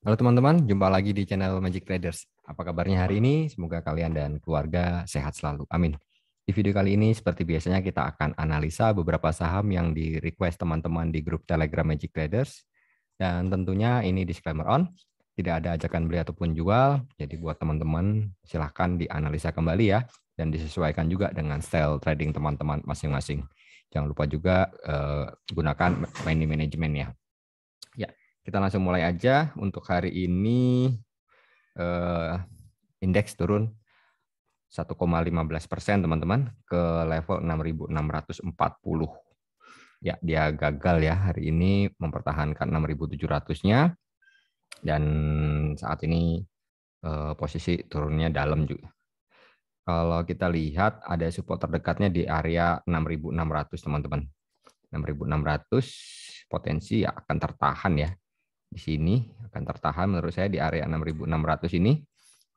Halo teman-teman, jumpa lagi di channel Magic Traders. Apa kabarnya hari ini? Semoga kalian dan keluarga sehat selalu. Amin. Di video kali ini seperti biasanya kita akan analisa beberapa saham yang di request teman-teman di grup Telegram Magic Traders. Dan tentunya ini disclaimer on, tidak ada ajakan beli ataupun jual. Jadi buat teman-teman silahkan dianalisa kembali ya dan disesuaikan juga dengan style trading teman-teman masing-masing. Jangan lupa juga uh, gunakan money management ya. Kita langsung mulai aja untuk hari ini eh, indeks turun 1,15 persen teman-teman ke level 6.640. Ya dia gagal ya hari ini mempertahankan 6.700-nya dan saat ini eh, posisi turunnya dalam juga. Kalau kita lihat ada support terdekatnya di area 6.600 teman-teman. 6.600 potensi akan tertahan ya di sini akan tertahan menurut saya di area 6600 ini.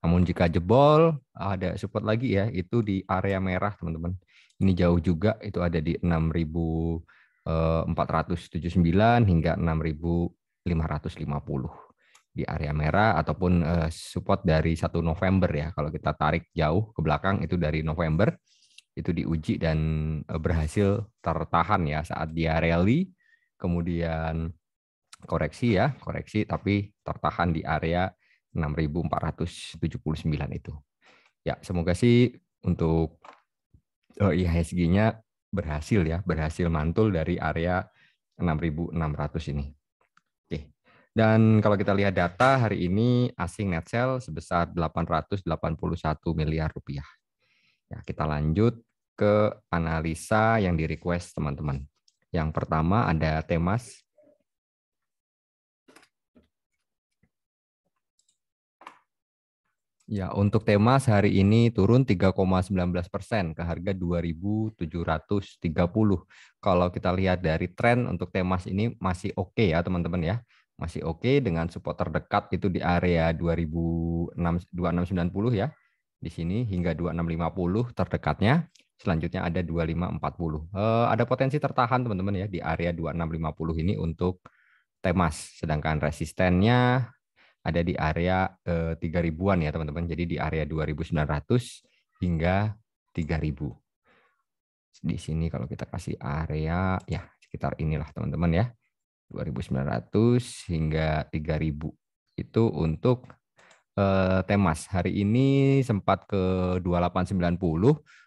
Namun jika jebol ada support lagi ya itu di area merah teman-teman. Ini jauh juga itu ada di 6479 eh, hingga 6550 di area merah ataupun eh, support dari 1 November ya. Kalau kita tarik jauh ke belakang itu dari November itu diuji dan eh, berhasil tertahan ya saat dia rally kemudian koreksi ya, koreksi tapi tertahan di area 6479 itu. Ya, semoga sih untuk oh, eh, IHSG-nya berhasil ya, berhasil mantul dari area 6600 ini. Oke. Dan kalau kita lihat data hari ini asing net sell sebesar 881 miliar rupiah. Ya, kita lanjut ke analisa yang di request teman-teman. Yang pertama ada Temas Ya, untuk tema sehari ini turun 3,19 persen ke harga 2.730. Kalau kita lihat dari tren untuk tema ini masih oke okay ya teman-teman ya. Masih oke okay dengan support terdekat itu di area 2690 ya. Di sini hingga 2650 terdekatnya. Selanjutnya ada 2540. Eh, ada potensi tertahan teman-teman ya di area 2650 ini untuk temas. Sedangkan resistennya ada di area eh, ribuan ya teman-teman. Jadi di area 2900 hingga 3000. Di sini kalau kita kasih area ya sekitar inilah teman-teman ya. 2900 hingga 3000 itu untuk eh, temas. Hari ini sempat ke 2890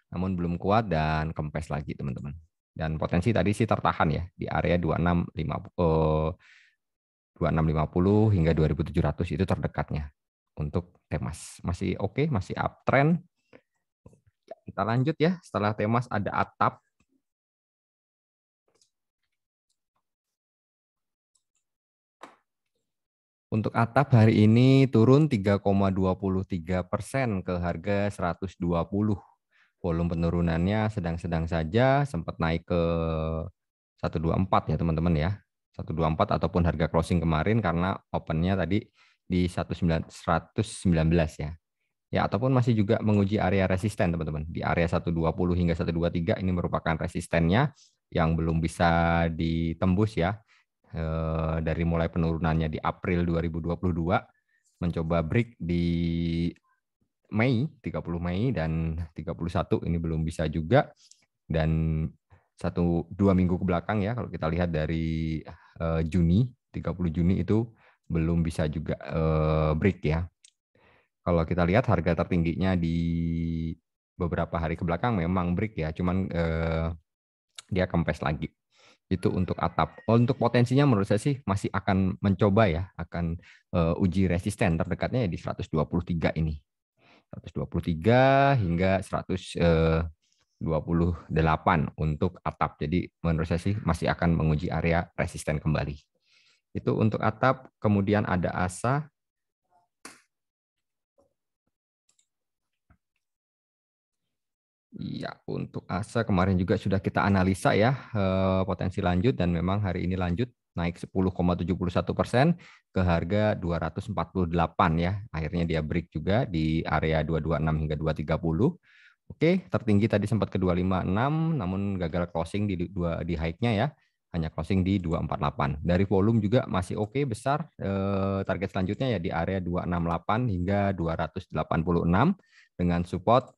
namun belum kuat dan kempes lagi teman-teman. Dan potensi tadi sih tertahan ya di area 2650 eh, 2650 hingga 2700 itu terdekatnya untuk Temas. Masih oke, okay, masih uptrend. Kita lanjut ya. Setelah Temas ada Atap. Untuk Atap hari ini turun 3,23 persen ke harga 120. Volume penurunannya sedang-sedang saja, sempat naik ke 124 ya teman-teman ya 124 ataupun harga closing kemarin karena opennya tadi di 119 ya. Ya ataupun masih juga menguji area resisten teman-teman. Di area 120 hingga 123 ini merupakan resistennya yang belum bisa ditembus ya. E, dari mulai penurunannya di April 2022 mencoba break di Mei, 30 Mei dan 31 ini belum bisa juga dan satu dua minggu ke belakang ya kalau kita lihat dari uh, Juni 30 Juni itu belum bisa juga uh, break ya. Kalau kita lihat harga tertingginya di beberapa hari ke belakang memang break ya, cuman uh, dia kempes lagi. Itu untuk atap. Oh, untuk potensinya menurut saya sih masih akan mencoba ya, akan uh, uji resisten terdekatnya dua di 123 ini. 123 hingga 100 eh, 28 untuk atap. Jadi menurut saya sih masih akan menguji area resisten kembali. Itu untuk atap, kemudian ada asa. Ya, untuk asa kemarin juga sudah kita analisa ya eh, potensi lanjut dan memang hari ini lanjut naik 10,71 persen ke harga 248 ya. Akhirnya dia break juga di area 226 hingga 230. Oke, tertinggi tadi sempat ke 256 namun gagal closing di dua di high-nya ya. Hanya closing di 248. Dari volume juga masih oke okay, besar. Eh, target selanjutnya ya di area 268 hingga 286 dengan support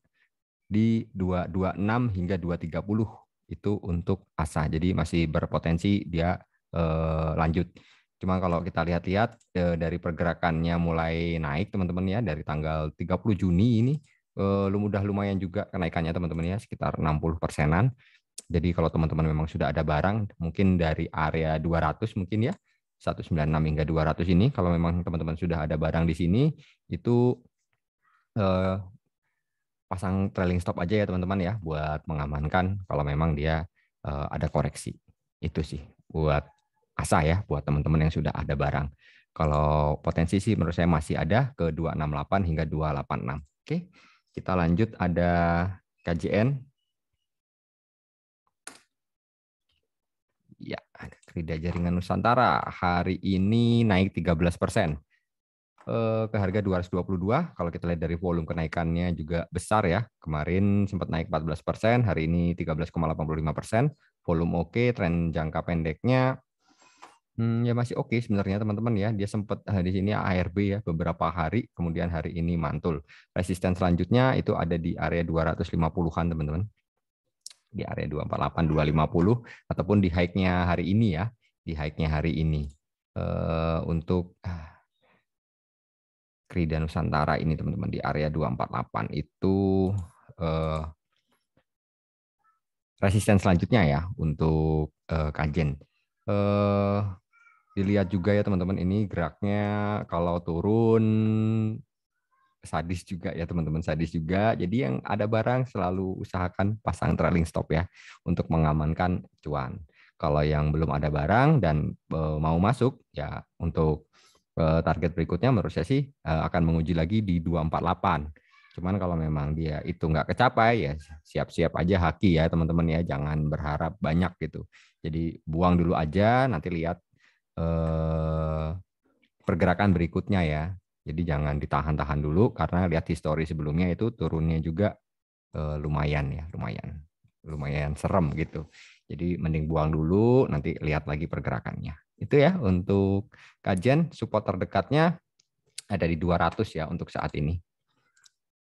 di 226 hingga 230 itu untuk ASA. Jadi masih berpotensi dia eh, lanjut. Cuma kalau kita lihat-lihat eh, dari pergerakannya mulai naik teman-teman ya dari tanggal 30 Juni ini mudah eh, lumayan juga kenaikannya teman-teman ya sekitar 60 persenan. Jadi kalau teman-teman memang sudah ada barang mungkin dari area 200 mungkin ya 196 hingga 200 ini kalau memang teman-teman sudah ada barang di sini itu eh, pasang trailing stop aja ya teman-teman ya buat mengamankan kalau memang dia eh, ada koreksi. Itu sih buat asa ya buat teman-teman yang sudah ada barang. Kalau potensi sih menurut saya masih ada ke 268 hingga 286. Oke. Okay. Kita lanjut ada KJN. Ya, Krida Jaringan Nusantara hari ini naik 13 persen eh, ke harga 222. Kalau kita lihat dari volume kenaikannya juga besar ya. Kemarin sempat naik 14 persen, hari ini 13,85 persen. Volume oke, tren jangka pendeknya Hmm, ya masih oke okay sebenarnya teman-teman ya. Dia sempat nah, eh, di sini ARB ya beberapa hari, kemudian hari ini mantul. Resisten selanjutnya itu ada di area 250-an teman-teman. Di area 248 250 ataupun di high-nya hari ini ya, di high-nya hari ini. Uh, untuk ah, Krida Nusantara ini teman-teman di area 248 itu eh, resisten selanjutnya ya untuk eh, kajen. Eh, dilihat juga ya teman-teman ini geraknya kalau turun sadis juga ya teman-teman sadis juga jadi yang ada barang selalu usahakan pasang trailing stop ya untuk mengamankan cuan kalau yang belum ada barang dan e, mau masuk ya untuk e, target berikutnya menurut saya sih e, akan menguji lagi di 248 cuman kalau memang dia itu nggak kecapai ya siap-siap aja haki ya teman-teman ya jangan berharap banyak gitu jadi buang dulu aja nanti lihat eh, pergerakan berikutnya ya. Jadi jangan ditahan-tahan dulu karena lihat histori sebelumnya itu turunnya juga eh, lumayan ya, lumayan. Lumayan serem gitu. Jadi mending buang dulu, nanti lihat lagi pergerakannya. Itu ya untuk kajian support terdekatnya ada di 200 ya untuk saat ini.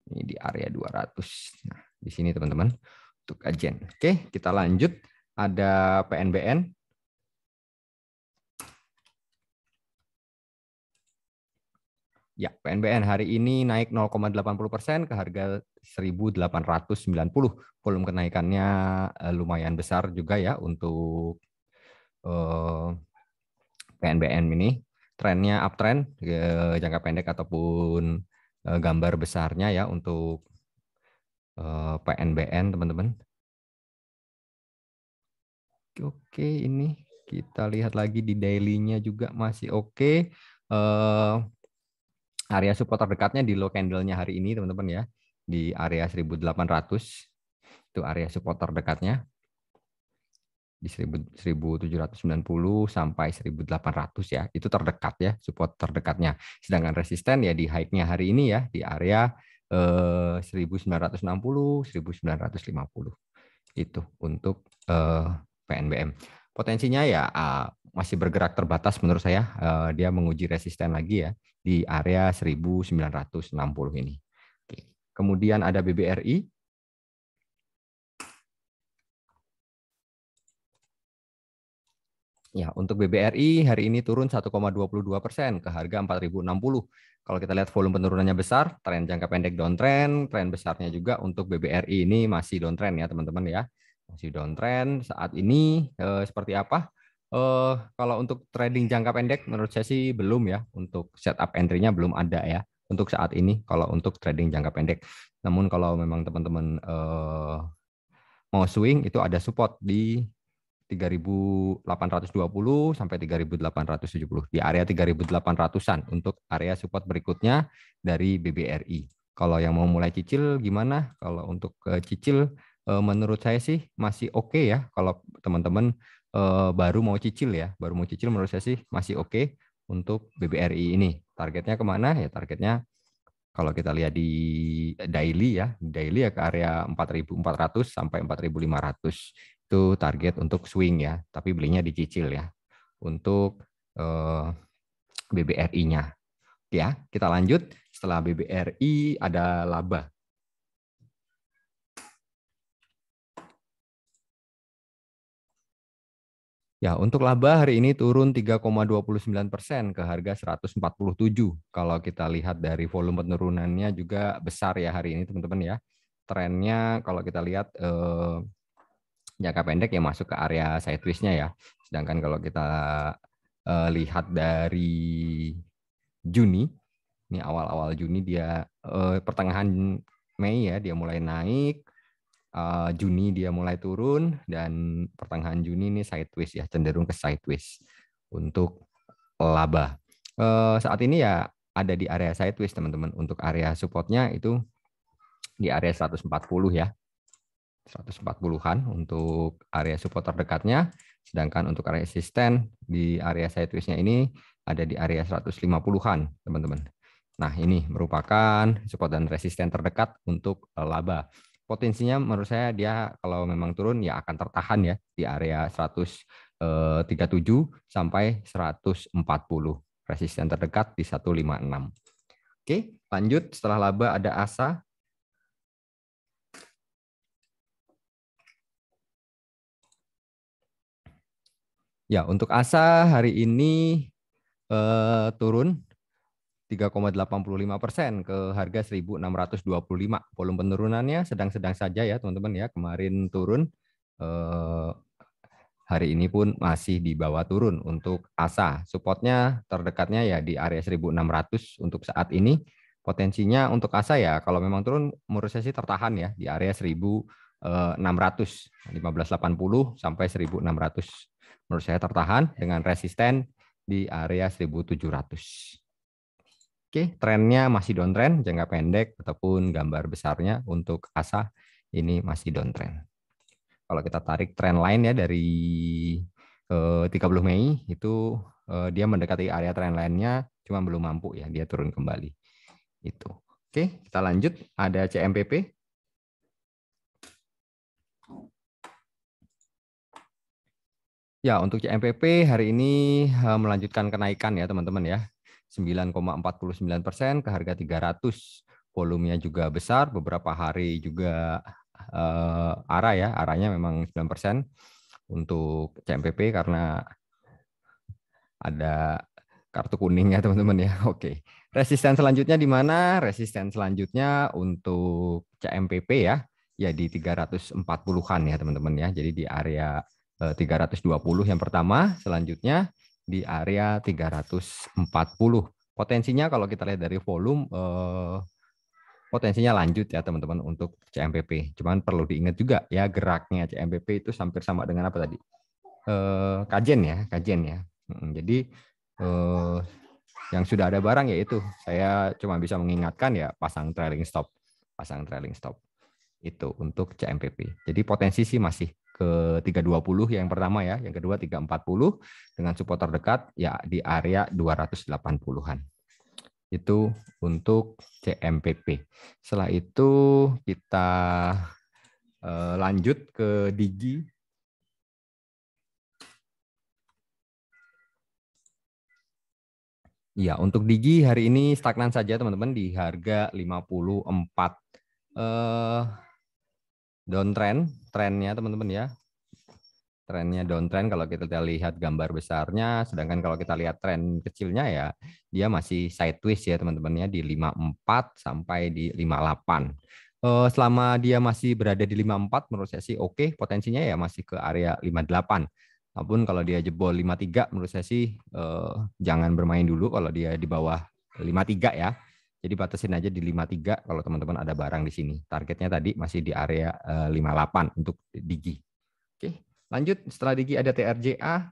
Ini di area 200. Nah, di sini teman-teman untuk kajian. Oke, kita lanjut. Ada PNBN Ya, PNBN hari ini naik 0,80 persen ke harga 1.890. Volume kenaikannya eh, lumayan besar juga ya untuk eh, PNBN ini. Trennya uptrend eh, jangka pendek ataupun gambar besarnya ya untuk PNBN teman-teman. Oke, ini kita lihat lagi di dailynya juga masih oke. Okay area support terdekatnya di low candle-nya hari ini teman-teman ya di area 1800 itu area support terdekatnya di 1790 sampai 1800 ya itu terdekat ya support terdekatnya sedangkan resisten ya di high-nya hari ini ya di area eh, 1960 1950 itu untuk eh, PNBM Potensinya ya uh, masih bergerak terbatas menurut saya. Uh, dia menguji resisten lagi ya di area 1960 ini. Oke. Kemudian ada BBRI Ya, untuk BBRI hari ini turun 1,22 persen ke harga 4.060. Kalau kita lihat volume penurunannya besar, tren jangka pendek downtrend, tren besarnya juga untuk BBRI ini masih downtrend ya teman-teman ya masih downtrend saat ini eh, seperti apa? Eh, kalau untuk trading jangka pendek menurut saya sih belum ya. Untuk setup entry-nya belum ada ya untuk saat ini kalau untuk trading jangka pendek. Namun kalau memang teman-teman eh, mau swing itu ada support di 3820 sampai 3870 di area 3800-an untuk area support berikutnya dari BBRI. Kalau yang mau mulai cicil gimana? Kalau untuk eh, cicil Eh, menurut saya sih masih oke okay ya kalau teman-teman eh, baru mau cicil ya, baru mau cicil menurut saya sih masih oke okay untuk BBRI ini. Targetnya kemana? Ya targetnya kalau kita lihat di daily ya, daily ya ke area 4.400 sampai 4.500 itu target untuk swing ya, tapi belinya dicicil ya untuk eh, BBRI-nya. Ya, kita lanjut. Setelah BBRI ada laba. Ya, untuk laba hari ini turun 3,29 persen ke harga 147. Kalau kita lihat dari volume penurunannya juga besar ya hari ini teman-teman ya. Trennya kalau kita lihat eh, jangka pendek ya masuk ke area sideways-nya ya. Sedangkan kalau kita eh, lihat dari Juni, ini awal-awal Juni dia eh, pertengahan Mei ya dia mulai naik, uh, Juni dia mulai turun dan pertengahan Juni ini sideways ya cenderung ke sideways untuk laba. Uh, saat ini ya ada di area sideways teman-teman. Untuk area supportnya itu di area 140 ya. 140-an untuk area support terdekatnya, sedangkan untuk area resisten di area sideways-nya ini ada di area 150-an, teman-teman. Nah, ini merupakan support dan resisten terdekat untuk laba potensinya menurut saya dia kalau memang turun ya akan tertahan ya di area 137 eh, sampai 140 resisten terdekat di 156. Oke, lanjut setelah laba ada ASA. Ya, untuk ASA hari ini eh, turun 3,85 persen ke harga 1.625. Volume penurunannya sedang-sedang saja ya teman-teman ya. Kemarin turun, eh, hari ini pun masih di bawah turun untuk ASA. Supportnya terdekatnya ya di area 1.600 untuk saat ini. Potensinya untuk ASA ya kalau memang turun menurut saya sih tertahan ya di area 1.600, 1580 eh, sampai 1.600. Menurut saya tertahan dengan resisten di area 1700. Oke, trennya masih downtrend, jangka pendek ataupun gambar besarnya untuk asa ini masih downtrend. Kalau kita tarik trend lain ya dari eh, 30 Mei itu eh, dia mendekati area trend lainnya, cuma belum mampu ya dia turun kembali. Itu. Oke, kita lanjut ada CMPP. Ya, untuk CMPP hari ini eh, melanjutkan kenaikan ya teman-teman ya. 9,49 persen ke harga 300. Volumenya juga besar, beberapa hari juga uh, arah ya, arahnya memang 9 persen untuk CMPP karena ada kartu kuning ya teman-teman ya. Oke. Resisten selanjutnya di mana? Resisten selanjutnya untuk CMPP ya. Ya di 340-an ya teman-teman ya. Jadi di area 320 eh, yang pertama, selanjutnya di area 340. Potensinya kalau kita lihat dari volume eh, potensinya lanjut ya teman-teman untuk CMPP. Cuman perlu diingat juga ya geraknya CMPP itu hampir sama dengan apa tadi? Eh, kajen ya, kajen ya. Jadi eh, yang sudah ada barang yaitu saya cuma bisa mengingatkan ya pasang trailing stop, pasang trailing stop itu untuk CMPP. Jadi potensi sih masih ke 320 yang pertama ya, yang kedua 340 dengan support terdekat ya di area 280-an. Itu untuk CMPP. Setelah itu kita eh, lanjut ke Digi. Ya, untuk Digi hari ini stagnan saja teman-teman di harga 54 eh downtrend, trennya teman-teman ya. Trennya downtrend kalau kita lihat gambar besarnya, sedangkan kalau kita lihat tren kecilnya ya dia masih sideways ya teman-teman ya di 54 sampai di 58. Eh, selama dia masih berada di 54 menurut saya sih oke, okay, potensinya ya masih ke area 58. Namun kalau dia jebol 53 menurut saya sih eh, jangan bermain dulu kalau dia di bawah 53 ya. Jadi batasin aja di 53 kalau teman-teman ada barang di sini. Targetnya tadi masih di area 58 eh, untuk digi. Oke, lanjut setelah digi ada TRJA.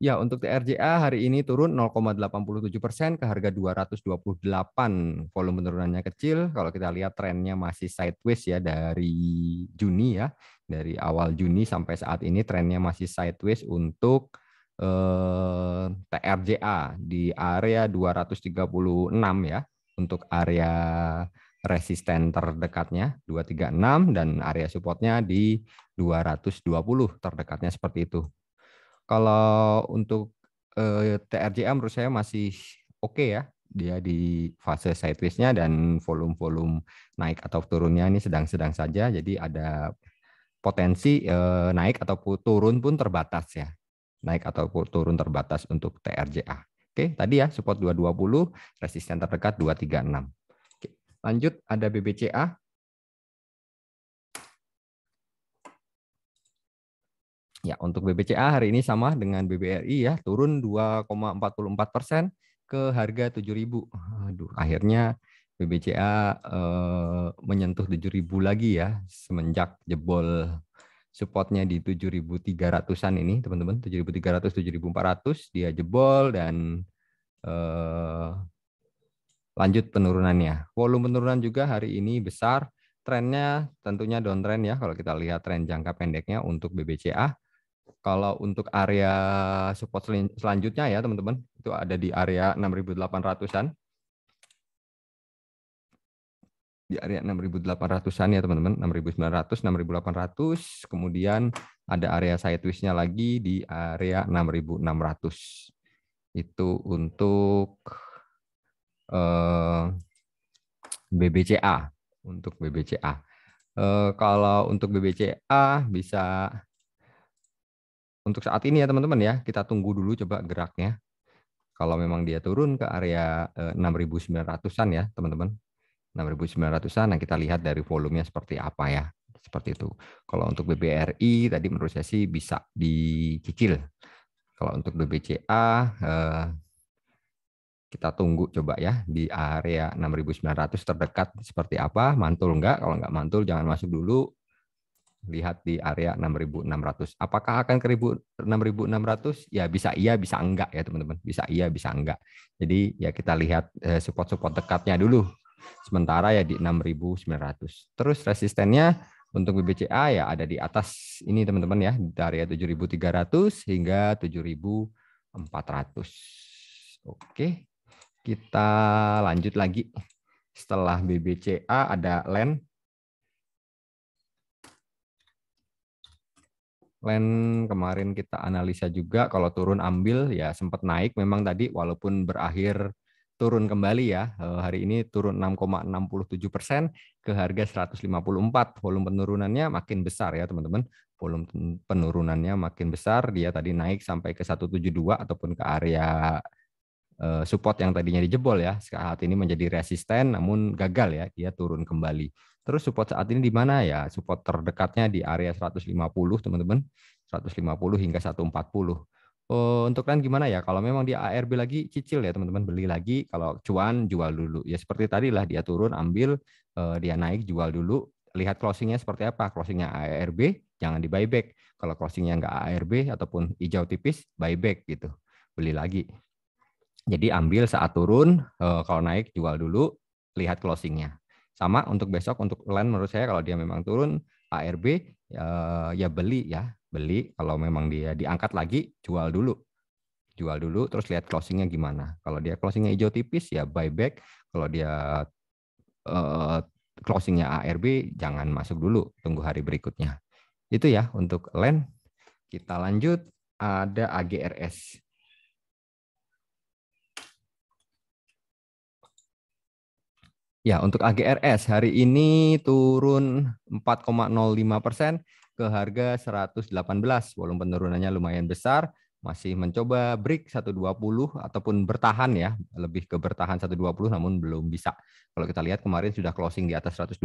Ya, untuk TRJA hari ini turun 0,87 persen ke harga 228. Volume penurunannya kecil. Kalau kita lihat trennya masih sideways ya dari Juni ya. Dari awal Juni sampai saat ini trennya masih sideways untuk eh, TRJA di area 236 ya untuk area resisten terdekatnya 236 dan area supportnya di 220 terdekatnya seperti itu. Kalau untuk eh, TRJA menurut saya masih oke okay ya. Dia di fase sideways-nya dan volume-volume naik atau turunnya ini sedang-sedang saja. Jadi ada potensi eh, naik atau turun pun terbatas ya naik atau turun terbatas untuk TRJA. Oke, tadi ya support 220, resisten terdekat 236. Oke, lanjut ada BBCA. Ya, untuk BBCA hari ini sama dengan BBRI ya, turun 2,44 persen ke harga 7.000. Aduh, akhirnya BBCA eh, menyentuh 7.000 lagi ya semenjak jebol supportnya di 7.300-an ini teman-teman 7.300 7.400 dia jebol dan eh, lanjut penurunannya volume penurunan juga hari ini besar trennya tentunya downtrend ya kalau kita lihat tren jangka pendeknya untuk BBCA kalau untuk area support selanjutnya ya teman-teman itu ada di area 6.800-an di area 6800-an ya teman-teman, 6900, 6800, kemudian ada area sideways-nya lagi di area 6600. Itu untuk eh, BBCA, untuk BBCA. Eh, kalau untuk BBCA bisa untuk saat ini ya teman-teman ya, kita tunggu dulu coba geraknya. Kalau memang dia turun ke area 6900-an eh, ya, teman-teman 6.900-an. Nah, kita lihat dari volumenya seperti apa ya. Seperti itu. Kalau untuk BBRI tadi menurut saya sih bisa dicicil. Kalau untuk BBCA eh, kita tunggu coba ya di area 6.900 terdekat seperti apa, mantul enggak? Kalau enggak mantul jangan masuk dulu. Lihat di area 6.600. Apakah akan ke 6.600? Ya bisa iya, bisa enggak ya teman-teman. Bisa iya, bisa enggak. Jadi ya kita lihat eh, support-support dekatnya dulu Sementara ya di 6.900. Terus resistennya untuk BBCA ya ada di atas ini teman-teman ya dari 7.300 hingga 7.400. Oke. Kita lanjut lagi. Setelah BBCA ada LEN. LEN kemarin kita analisa juga kalau turun ambil ya sempat naik memang tadi walaupun berakhir turun kembali ya. Eh, hari ini turun 6,67 persen ke harga 154. Volume penurunannya makin besar ya teman-teman. Volume penurunannya makin besar. Dia tadi naik sampai ke 172 ataupun ke area eh, support yang tadinya dijebol ya. Saat ini menjadi resisten namun gagal ya. Dia turun kembali. Terus support saat ini di mana ya? Support terdekatnya di area 150 teman-teman. 150 hingga 140 uh, untuk kalian gimana ya? Kalau memang di ARB lagi cicil ya teman-teman beli lagi. Kalau cuan jual dulu. Ya seperti tadi lah dia turun ambil, uh, dia naik jual dulu. Lihat closingnya seperti apa. Closingnya ARB jangan di buyback. Kalau closingnya nggak ARB ataupun hijau tipis buyback gitu, beli lagi. Jadi ambil saat turun, uh, kalau naik jual dulu, lihat closingnya. Sama untuk besok untuk land menurut saya kalau dia memang turun ARB eh, ya beli ya beli kalau memang dia diangkat lagi jual dulu jual dulu terus lihat closingnya gimana kalau dia closingnya hijau tipis ya buy back kalau dia uh, closingnya ARB jangan masuk dulu tunggu hari berikutnya itu ya untuk land kita lanjut ada AGRS Ya, untuk AGRS hari ini turun 4,05 persen ke harga 118 walaupun penurunannya lumayan besar masih mencoba break 120 ataupun bertahan ya, lebih ke bertahan 120 namun belum bisa. Kalau kita lihat kemarin sudah closing di atas 120,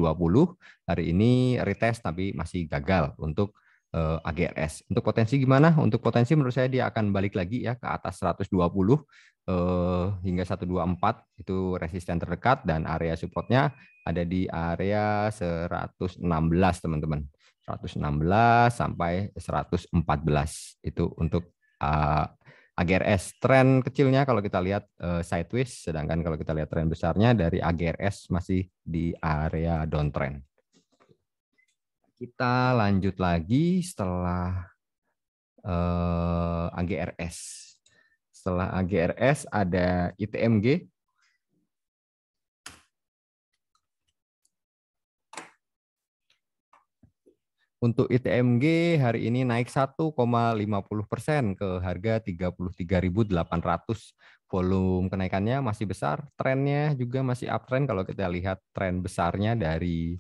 hari ini retest tapi masih gagal untuk eh, AGRS. Untuk potensi gimana? Untuk potensi menurut saya dia akan balik lagi ya ke atas 120 eh, hingga 124 itu resisten terdekat dan area supportnya ada di area 116 teman-teman. 116 sampai 114 itu untuk uh, eh, AGRS tren kecilnya kalau kita lihat uh, sideways sedangkan kalau kita lihat tren besarnya dari AGRS masih di area downtrend. Kita lanjut lagi setelah uh, eh, AGRS. Setelah AGRS ada ITMG Untuk ITMG hari ini naik 1,50 persen ke harga 33.800. Volume kenaikannya masih besar, trennya juga masih uptrend kalau kita lihat tren besarnya dari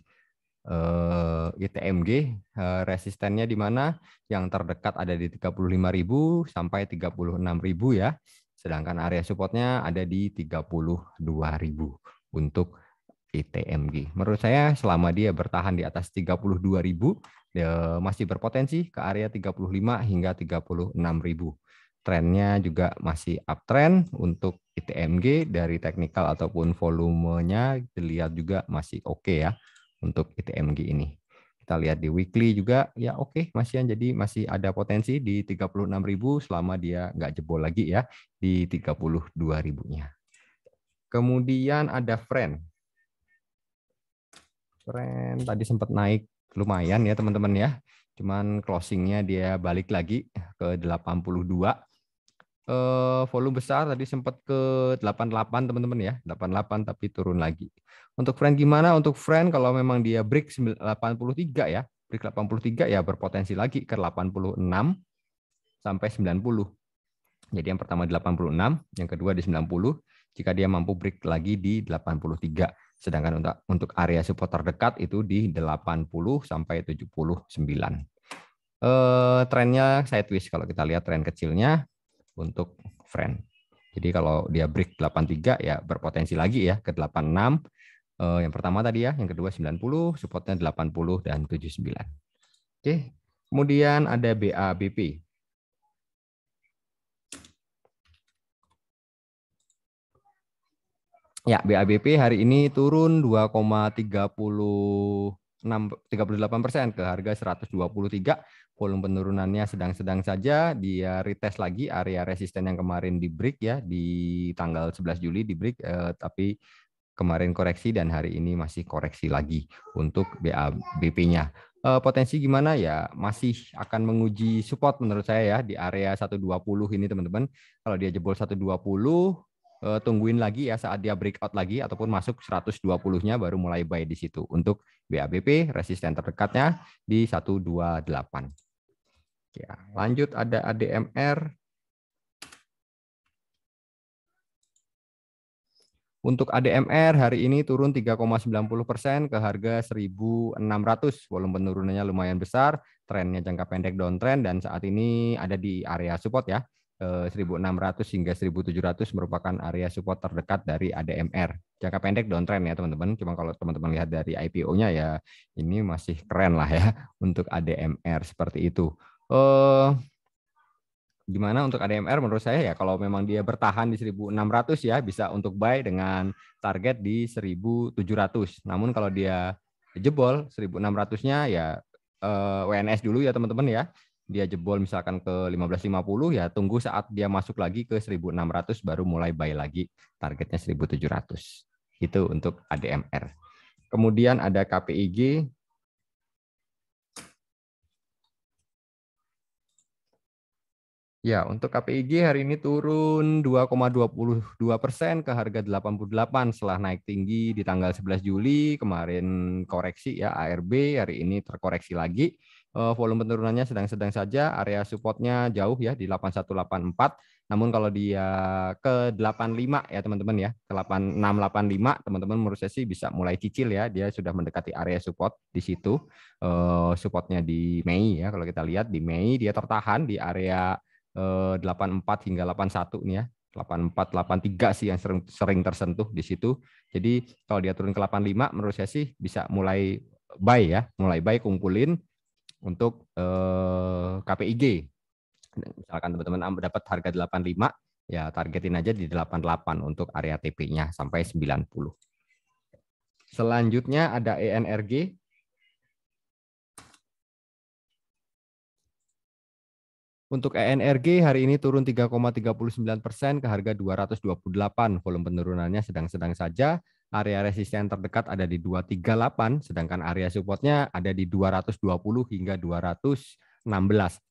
eh, ITMG eh, resistennya di mana yang terdekat ada di 35.000 sampai 36.000 ya sedangkan area supportnya ada di 32.000 untuk ITMG. Menurut saya selama dia bertahan di atas 32.000, ribu, masih berpotensi ke area 35 hingga 36.000. ribu. Trennya juga masih uptrend untuk ITMG dari teknikal ataupun volumenya dilihat juga masih oke okay ya untuk ITMG ini. Kita lihat di weekly juga ya oke okay, masih jadi masih ada potensi di 36.000 selama dia nggak jebol lagi ya di 32.000-nya. Kemudian ada friend keren. Tadi sempat naik lumayan ya teman-teman ya. Cuman closingnya dia balik lagi ke 82. Eh, volume besar tadi sempat ke 88 teman-teman ya. 88 tapi turun lagi. Untuk friend gimana? Untuk friend kalau memang dia break 83 ya. Break 83 ya berpotensi lagi ke 86 sampai 90. Jadi yang pertama 86, yang kedua di 90, jika dia mampu break lagi di 83. Sedangkan untuk untuk area support terdekat itu di 80 sampai 79. Eh, trennya saya tulis kalau kita lihat tren kecilnya untuk friend. Jadi kalau dia break 83 ya berpotensi lagi ya ke 86. Eh, yang pertama tadi ya, yang kedua 90, supportnya 80 dan 79. Oke. Kemudian ada BABP. Ya, BABP hari ini turun 2,36 38 persen ke harga 123. Volume penurunannya sedang-sedang saja. Dia retest lagi area resisten yang kemarin di break ya di tanggal 11 Juli di break, eh, tapi kemarin koreksi dan hari ini masih koreksi lagi untuk BABP-nya. Eh, potensi gimana ya? Masih akan menguji support menurut saya ya di area 120 ini teman-teman. Kalau dia jebol 120 uh, tungguin lagi ya saat dia breakout lagi ataupun masuk 120-nya baru mulai buy di situ untuk BABP resisten terdekatnya di 128. Ya, lanjut ada ADMR Untuk ADMR hari ini turun 3,90 persen ke harga 1.600, walaupun penurunannya lumayan besar, trennya jangka pendek downtrend dan saat ini ada di area support ya, 1600 eh, hingga 1700 merupakan area support terdekat dari ADMR. Jangka pendek downtrend ya teman-teman. Cuma kalau teman-teman lihat dari IPO-nya ya ini masih keren lah ya untuk ADMR seperti itu. Eh gimana untuk ADMR menurut saya ya kalau memang dia bertahan di 1600 ya bisa untuk buy dengan target di 1700. Namun kalau dia jebol 1600-nya ya uh, eh, WNS dulu ya teman-teman ya dia jebol misalkan ke 1550 ya tunggu saat dia masuk lagi ke 1600 baru mulai buy lagi targetnya 1700. Itu untuk ADMR. Kemudian ada KPIG Ya, untuk KPIG hari ini turun 2,22 persen ke harga 88 setelah naik tinggi di tanggal 11 Juli. Kemarin koreksi ya ARB, hari ini terkoreksi lagi. Eh, volume penurunannya sedang-sedang saja, area supportnya jauh ya di 8184. Namun kalau dia ke 85 ya teman-teman ya, ke 8685 teman-teman menurut saya sih bisa mulai cicil ya, dia sudah mendekati area support di situ. Eh, supportnya di Mei ya, kalau kita lihat di Mei dia tertahan di area 84 eh, hingga 81 nih ya. 84, 83 sih yang sering, sering tersentuh di situ. Jadi kalau dia turun ke 85, menurut saya sih bisa mulai buy ya, mulai buy kumpulin untuk eh, KPIG. Misalkan teman-teman dapat harga 85, ya targetin aja di 88 untuk area TP-nya sampai 90. Selanjutnya ada ENRG. Untuk ENRG hari ini turun 3,39 persen ke harga 228, volume penurunannya sedang-sedang saja area resisten terdekat ada di 238, sedangkan area supportnya ada di 220 hingga 216.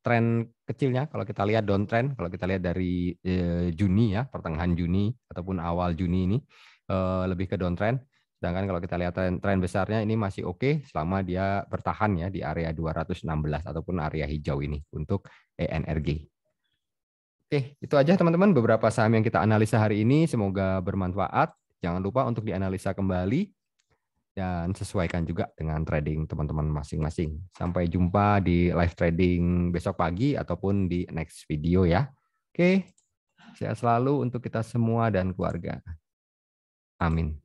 Tren kecilnya kalau kita lihat downtrend, kalau kita lihat dari eh, Juni ya, pertengahan Juni ataupun awal Juni ini eh, lebih ke downtrend. Sedangkan kalau kita lihat tren, tren besarnya ini masih oke okay selama dia bertahan ya di area 216 ataupun area hijau ini untuk ENRG. Oke, itu aja teman-teman beberapa saham yang kita analisa hari ini. Semoga bermanfaat. Jangan lupa untuk dianalisa kembali dan sesuaikan juga dengan trading teman-teman masing-masing. Sampai jumpa di live trading besok pagi ataupun di next video ya. Oke, sehat selalu untuk kita semua dan keluarga. Amin.